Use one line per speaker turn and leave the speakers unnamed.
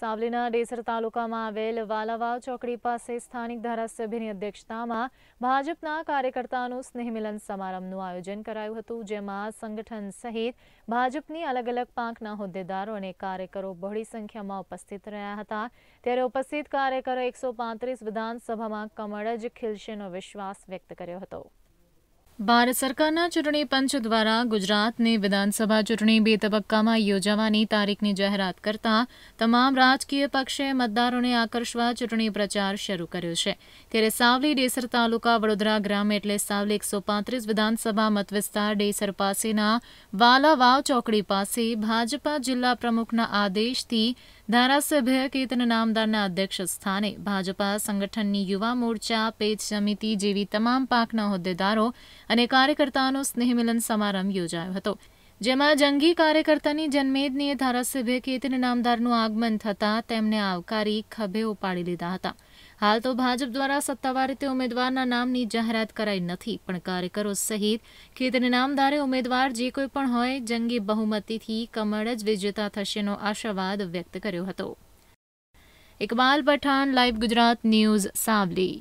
સાવલીના ડેસર તાલુકામાં આવેલ વાલાવાવ ચોકડી પાસે સ્થાનિક ધારાસભ્યની અધ્યક્ષતામાં ભાજપના કાર્યકર્તાનું સ્નેહમિલન સમારંભનું આયોજન કરાયું હતું જેમાં સંગઠન સહિત ભાજપની અલગ અલગ પાંખના હોદ્દેદારો અને કાર્યકરો બહોળી સંખ્યામાં ઉપસ્થિત રહ્યા હતા ત્યારે ઉપસ્થિત કાર્યકરો એકસો વિધાનસભામાં કમળ જ ખીલશેનો વિશ્વાસ વ્યક્ત કર્યો હતો ભારત સરકારના ચૂંટણી પંચ દ્વારા ગુજરાતની વિધાનસભા ચૂંટણી બે તબક્કામાં યોજાવાની તારીખની જાહેરાત કરતા તમામ રાજકીય પક્ષે મતદારોને આકર્ષવા ચૂંટણી પ્રચાર શરૂ કર્યો છે ત્યારે સાવલી ડેસર તાલુકા વડોદરા ગ્રામ એટલે સાવલી એકસો પાંત્રીસ વિધાનસભા મતવિસ્તાર ડેસર પાસેના વાલાવાવ ચોકડી પાસે ભાજપા જિલ્લા પ્રમુખના આદેશથી ધારાસભ્ય કેતન નામદારના અધ્યક્ષ સ્થાને ભાજપા સંગઠનની યુવા મોરચા પેજ સમિતિ જેવી તમામ પાકના હોદ્દેદારો અને કાર્યકર્તાઓનો સ્નેહમિલન સમારંભ યોજાયો હતો જેમાં જંગી કાર્યકર્તાની જન્મેદનીએ ધારાસભ્ય કેતન નામદારનું આગમન થતાં તેમને આવકારી ખભે ઉપાડી લીધા હતા હાલ તો ભાજપ દ્વારા સત્તાવાર રીતે ઉમેદવારના નામની જાહેરાત કરાઈ નથી પણ કાર્યકરો સહિત કેતન નામદારે ઉમેદવાર જે કોઈ પણ હોય જંગી બહુમતીથી કમળ જ વિજેતા થશેનો આશાવાદ વ્યક્ત કર્યો હતો ઇકબાલ પઠાણ લાઈવ ગુજરાત ન્યૂઝ સાવલી